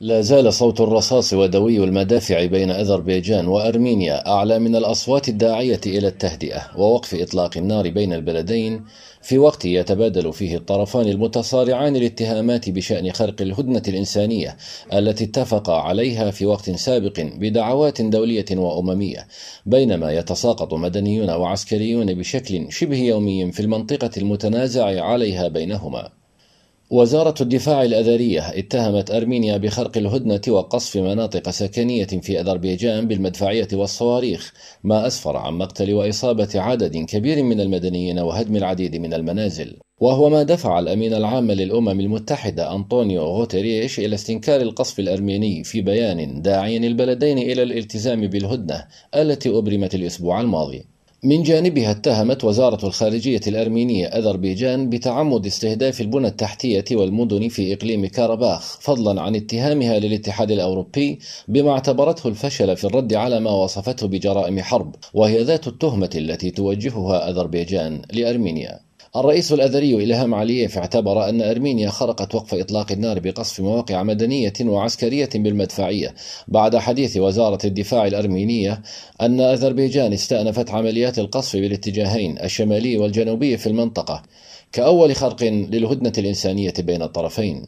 لا زال صوت الرصاص ودوي المدافع بين أذربيجان وأرمينيا أعلى من الأصوات الداعية إلى التهدئة ووقف إطلاق النار بين البلدين في وقت يتبادل فيه الطرفان المتصارعان الاتهامات بشأن خرق الهدنة الإنسانية التي اتفقا عليها في وقت سابق بدعوات دولية وأممية بينما يتساقط مدنيون وعسكريون بشكل شبه يومي في المنطقة المتنازع عليها بينهما وزارة الدفاع الأذرية اتهمت أرمينيا بخرق الهدنة وقصف مناطق سكنية في أذربيجان بالمدفعية والصواريخ، ما أسفر عن مقتل وإصابة عدد كبير من المدنيين وهدم العديد من المنازل. وهو ما دفع الأمين العام للأمم المتحدة أنطونيو غوتريش إلى استنكار القصف الأرميني في بيان داعيا البلدين إلى الالتزام بالهدنة التي أبرمت الأسبوع الماضي. من جانبها اتهمت وزارة الخارجية الأرمينية أذربيجان بتعمد استهداف البنى التحتية والمدن في إقليم كارباخ فضلا عن اتهامها للاتحاد الأوروبي بما اعتبرته الفشل في الرد على ما وصفته بجرائم حرب وهي ذات التهمة التي توجهها أذربيجان لأرمينيا الرئيس الأذري إلهام علييف اعتبر أن أرمينيا خرقت وقف إطلاق النار بقصف مواقع مدنية وعسكرية بالمدفعية بعد حديث وزارة الدفاع الأرمينية أن أذربيجان استأنفت عمليات القصف بالاتجاهين الشمالي والجنوبي في المنطقة كأول خرق للهدنة الإنسانية بين الطرفين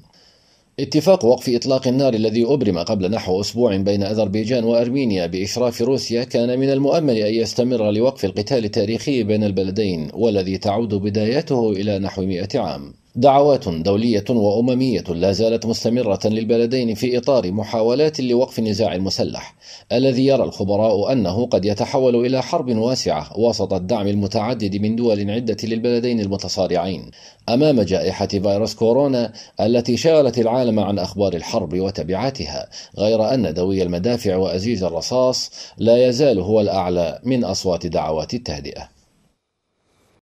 اتفاق وقف إطلاق النار الذي أبرم قبل نحو أسبوع بين أذربيجان وأرمينيا بإشراف روسيا كان من المؤمل أن يستمر لوقف القتال التاريخي بين البلدين والذي تعود بدايته إلى نحو مئة عام دعوات دولية وأممية لا زالت مستمرة للبلدين في إطار محاولات لوقف النزاع المسلح، الذي يرى الخبراء أنه قد يتحول إلى حرب واسعة وسط الدعم المتعدد من دول عدة للبلدين المتصارعين، أمام جائحة فيروس كورونا التي شغلت العالم عن أخبار الحرب وتبعاتها، غير أن دوي المدافع وأزيز الرصاص لا يزال هو الأعلى من أصوات دعوات التهدئة.